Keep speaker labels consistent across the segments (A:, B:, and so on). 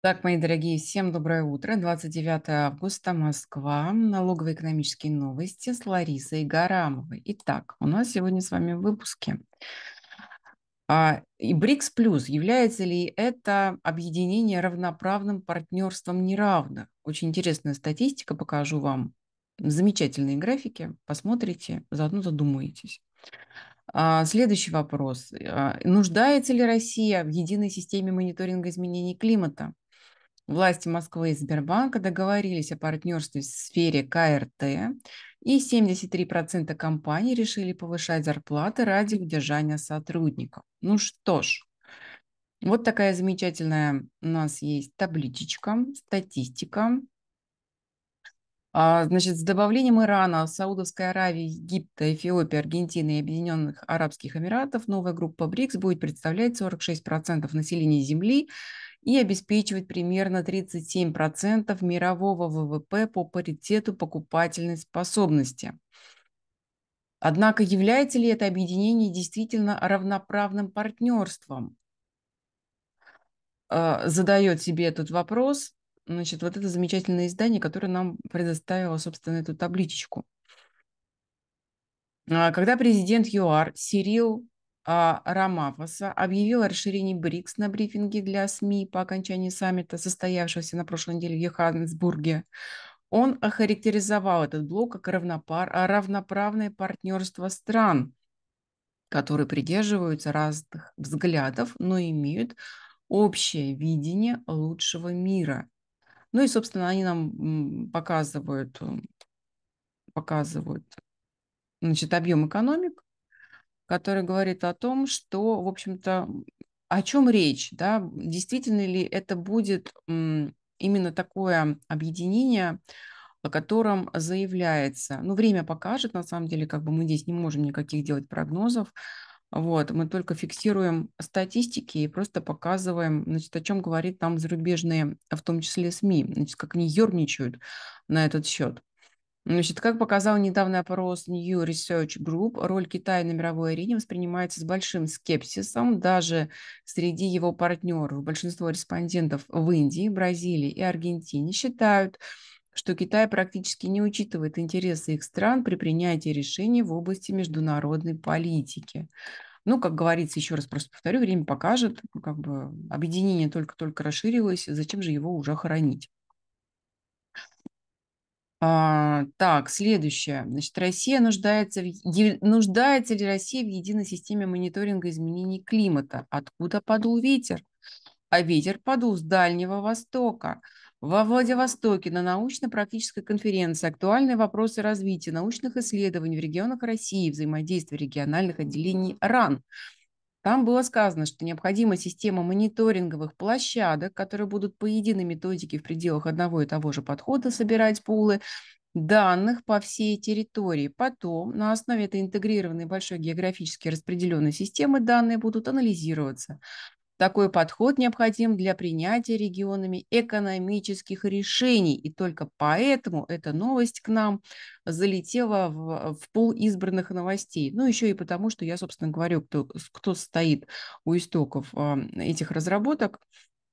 A: Так, мои дорогие, всем доброе утро. 29 августа, Москва. Налогово-экономические новости с Ларисой Гарамовой. Итак, у нас сегодня с вами выпуски. А, и БРИКС плюс, является ли это объединение равноправным партнерством неравно? Очень интересная статистика, покажу вам замечательные графики, посмотрите, заодно задумаетесь. А, следующий вопрос. А, нуждается ли Россия в единой системе мониторинга изменений климата? Власти Москвы и Сбербанка договорились о партнерстве в сфере КРТ, и 73% компаний решили повышать зарплаты ради удержания сотрудников. Ну что ж, вот такая замечательная у нас есть табличечка, статистика. А, значит, с добавлением Ирана, Саудовской Аравии, Египта, Эфиопии, Аргентины и Объединенных Арабских Эмиратов новая группа БРИКС будет представлять 46% населения Земли и обеспечивать примерно 37% мирового ВВП по паритету покупательной способности. Однако является ли это объединение действительно равноправным партнерством? А, Задает себе этот вопрос значит, вот это замечательное издание, которое нам предоставило, собственно, эту табличечку. А, когда президент ЮАР Сирил а, Рамафоса объявил о расширении БРИКС на брифинге для СМИ по окончании саммита, состоявшегося на прошлой неделе в Йоханнесбурге. Он охарактеризовал этот блок как равнопар, а, равноправное партнерство стран, которые придерживаются разных взглядов, но имеют общее видение лучшего мира. Ну и, собственно, они нам показывают, показывают значит, объем экономик, который говорит о том, что, в общем-то, о чем речь, да, действительно ли это будет именно такое объединение, о котором заявляется. Ну, время покажет, на самом деле, как бы мы здесь не можем никаких делать прогнозов. Вот, мы только фиксируем статистики и просто показываем, значит, о чем говорит там зарубежные, в том числе СМИ, значит, как они ерничают на этот счет. Значит, как показал недавний опрос New Research Group, роль Китая на мировой арене воспринимается с большим скепсисом даже среди его партнеров. Большинство респондентов в Индии, Бразилии и Аргентине считают, что Китай практически не учитывает интересы их стран при принятии решений в области международной политики. Ну, как говорится, еще раз просто повторю, время покажет, как бы объединение только-только расширилось, зачем же его уже хоронить? А, так, следующее. Значит, Россия нуждается, в, е, нуждается ли Россия в единой системе мониторинга изменений климата? Откуда подул ветер? А ветер подул с Дальнего Востока. Во Владивостоке на научно-практической конференции «Актуальные вопросы развития научных исследований в регионах России. и взаимодействия региональных отделений РАН» Там было сказано, что необходима система мониторинговых площадок, которые будут по единой методике в пределах одного и того же подхода собирать пулы, данных по всей территории. Потом на основе этой интегрированной большой географически распределенной системы данные будут анализироваться, такой подход необходим для принятия регионами экономических решений, и только поэтому эта новость к нам залетела в, в пол избранных новостей. Ну, еще и потому, что я, собственно, говорю, кто, кто стоит у истоков этих разработок,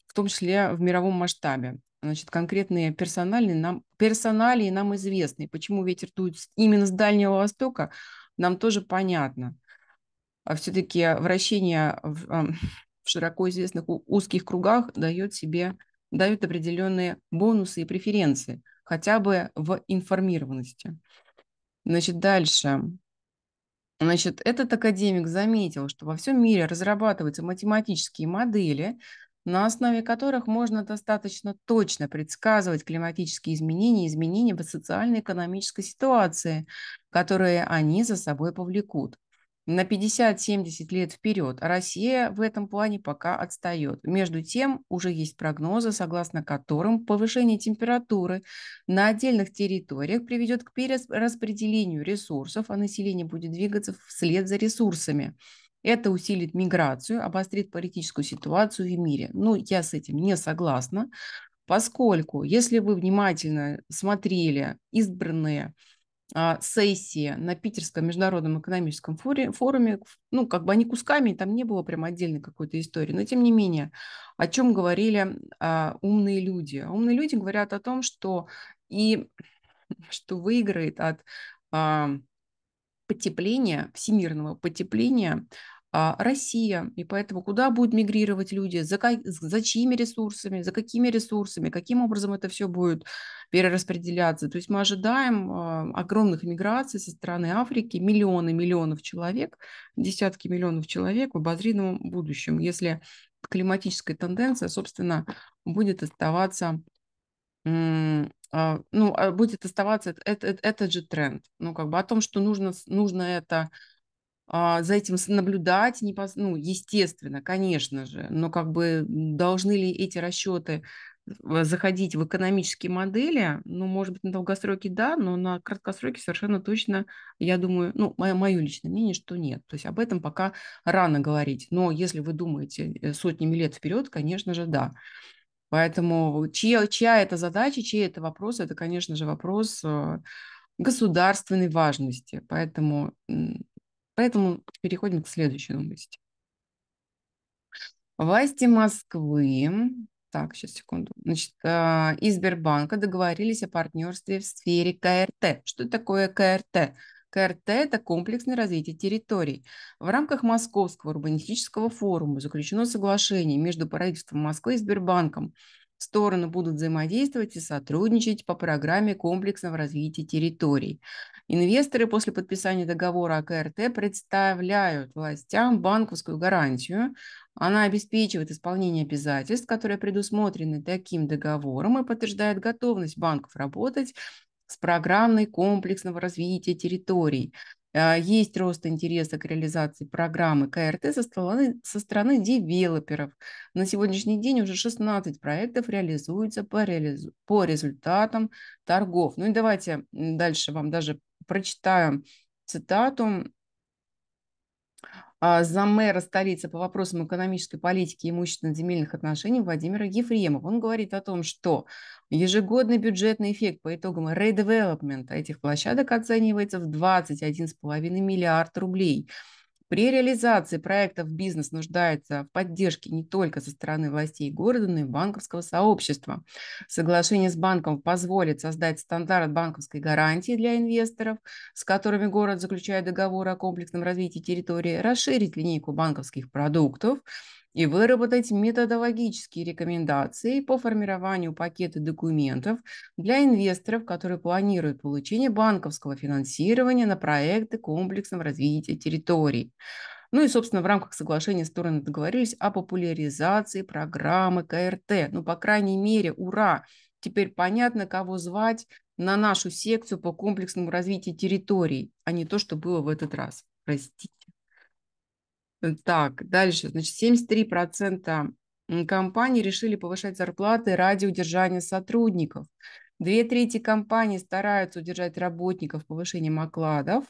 A: в том числе в мировом масштабе значит, конкретные персональные нам, персоналии нам известны. Почему ветер дует именно с Дальнего Востока, нам тоже понятно. А все-таки вращение, в широко известных узких кругах дает себе дают определенные бонусы и преференции, хотя бы в информированности. Значит, дальше. Значит, этот академик заметил, что во всем мире разрабатываются математические модели, на основе которых можно достаточно точно предсказывать климатические изменения, изменения в социально-экономической ситуации, которые они за собой повлекут на 50-70 лет вперед. А Россия в этом плане пока отстает. Между тем, уже есть прогнозы, согласно которым повышение температуры на отдельных территориях приведет к перераспределению ресурсов, а население будет двигаться вслед за ресурсами. Это усилит миграцию, обострит политическую ситуацию в мире. Ну, я с этим не согласна, поскольку, если вы внимательно смотрели избранные а, сессии на Питерском международном экономическом форуме, ну, как бы они кусками, там не было прям отдельной какой-то истории, но тем не менее, о чем говорили а, умные люди. Умные люди говорят о том, что и что выиграет от а, потепления, всемирного потепления а, Россия, и поэтому куда будут мигрировать люди, за, за чьими ресурсами, за какими ресурсами, каким образом это все будет перераспределяться. То есть мы ожидаем а, огромных миграций со стороны Африки, миллионы, миллионов человек, десятки миллионов человек в обозримом будущем, если климатическая тенденция, собственно, будет оставаться а, ну, будет оставаться этот, этот, этот же тренд. Ну, как бы о том, что нужно, нужно это а, за этим наблюдать, ну, естественно, конечно же, но как бы должны ли эти расчеты заходить в экономические модели, ну, может быть, на долгосроке да, но на краткосроке совершенно точно, я думаю, ну, мое, мое личное мнение, что нет. То есть об этом пока рано говорить. Но если вы думаете э, сотнями лет вперед, конечно же, да. Поэтому чья, чья это задача, чей это вопрос, это, конечно же, вопрос э, государственной важности. Поэтому Поэтому переходим к следующей новости. Власти Москвы, так, сейчас секунду, значит, а, и Сбербанка договорились о партнерстве в сфере КРТ. Что такое КРТ? КРТ – это комплексное развитие территорий. В рамках Московского урбанистического форума заключено соглашение между правительством Москвы и Сбербанком. Стороны будут взаимодействовать и сотрудничать по программе комплексного развития территорий. Инвесторы после подписания договора о КРТ представляют властям банковскую гарантию. Она обеспечивает исполнение обязательств, которые предусмотрены таким договором и подтверждает готовность банков работать с программой комплексного развития территорий. Э, есть рост интереса к реализации программы КРТ со стороны, со стороны девелоперов. На сегодняшний день уже 16 проектов реализуются по, реализу, по результатам торгов. Ну и давайте дальше вам даже прочитаю цитату «А за мэра столицы по вопросам экономической политики и имущественно-земельных отношений Владимира Ефремова. Он говорит о том, что ежегодный бюджетный эффект по итогам редевелопмента этих площадок оценивается в 21,5 миллиард рублей – при реализации проектов бизнес нуждается в поддержке не только со стороны властей города, но и банковского сообщества. Соглашение с банком позволит создать стандарт банковской гарантии для инвесторов, с которыми город заключает договор о комплексном развитии территории, расширить линейку банковских продуктов, и выработать методологические рекомендации по формированию пакета документов для инвесторов, которые планируют получение банковского финансирования на проекты комплексного развития территорий. Ну и, собственно, в рамках соглашения стороны договорились о популяризации программы КРТ. Ну, по крайней мере, ура! Теперь понятно, кого звать на нашу секцию по комплексному развитию территорий, а не то, что было в этот раз. Простите. Так, дальше. Значит, 73% компаний решили повышать зарплаты ради удержания сотрудников. Две трети компаний стараются удержать работников повышением окладов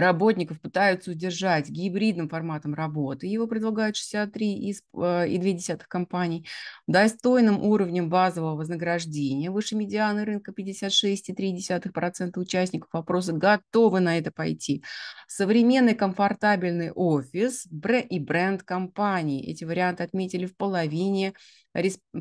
A: работников пытаются удержать гибридным форматом работы, его предлагают 63 из, э, и 2 десятых компаний, достойным уровнем базового вознаграждения, выше медианы рынка 56,3% участников опроса готовы на это пойти, современный комфортабельный офис и бренд компании. Эти варианты отметили в половине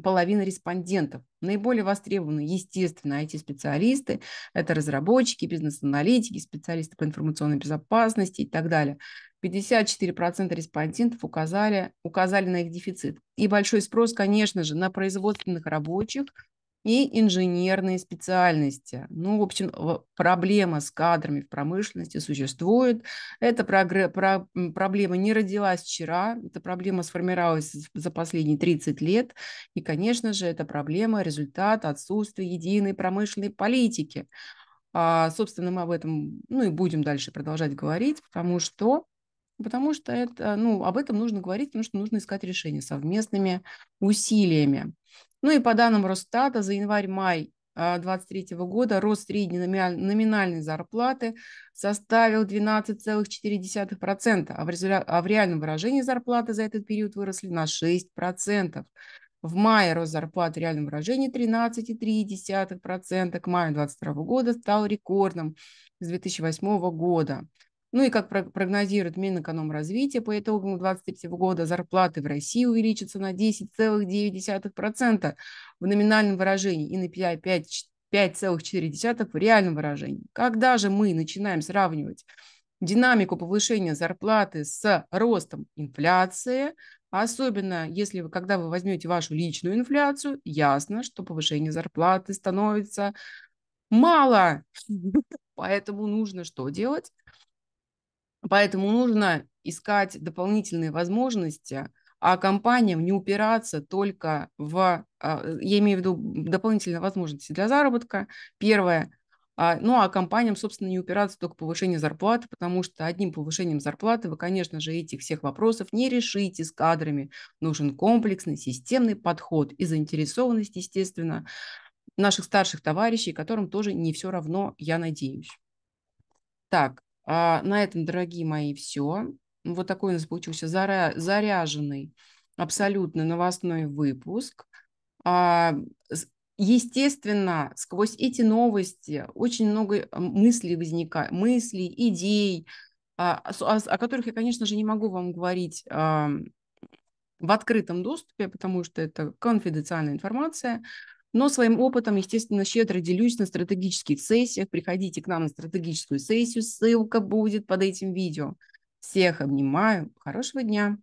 A: половина респондентов. Наиболее востребованы, естественно, IT-специалисты, это разработчики, бизнес-аналитики, специалисты по информационной безопасности и так далее. 54% респондентов указали, указали на их дефицит. И большой спрос, конечно же, на производственных рабочих – и инженерные специальности. Ну, в общем, проблема с кадрами в промышленности существует. Эта прогр... про... проблема не родилась вчера, эта проблема сформировалась за последние 30 лет. И, конечно же, эта проблема – результат отсутствия единой промышленной политики. А, собственно, мы об этом ну, и будем дальше продолжать говорить, потому что потому что это, ну, об этом нужно говорить, потому что нужно искать решение совместными усилиями. Ну и по данным Росстата, за январь-май 2023 а, года рост средней номинальной зарплаты составил 12,4%, а в, а в реальном выражении зарплаты за этот период выросли на 6%. В мае рост зарплат в реальном выражении 13,3% к маю 2022 года стал рекордным с 2008 года. Ну и как прогнозирует Минэкономразвитие, по итогам 2023 года зарплаты в России увеличатся на 10,9% в номинальном выражении и на 5,4% в реальном выражении. Когда же мы начинаем сравнивать динамику повышения зарплаты с ростом инфляции, особенно если вы, когда вы возьмете вашу личную инфляцию, ясно, что повышение зарплаты становится мало. Поэтому нужно что делать? Поэтому нужно искать дополнительные возможности, а компаниям не упираться только в, а, я имею в виду дополнительные возможности для заработка, первое, а, ну а компаниям, собственно, не упираться только в повышение зарплаты, потому что одним повышением зарплаты вы, конечно же, этих всех вопросов не решите с кадрами. Нужен комплексный, системный подход и заинтересованность, естественно, наших старших товарищей, которым тоже не все равно, я надеюсь. Так, а, на этом, дорогие мои, все. Вот такой у нас получился заря... заряженный, абсолютно новостной выпуск. А, естественно, сквозь эти новости очень много а, мыслей возникает, мыслей, идей, о, а, о, а, о которых я, конечно же, не могу вам говорить в открытом доступе, потому что это конфиденциальная информация но своим опытом, естественно, щедро делюсь на стратегических сессиях. Приходите к нам на стратегическую сессию, ссылка будет под этим видео. Всех обнимаю, хорошего дня!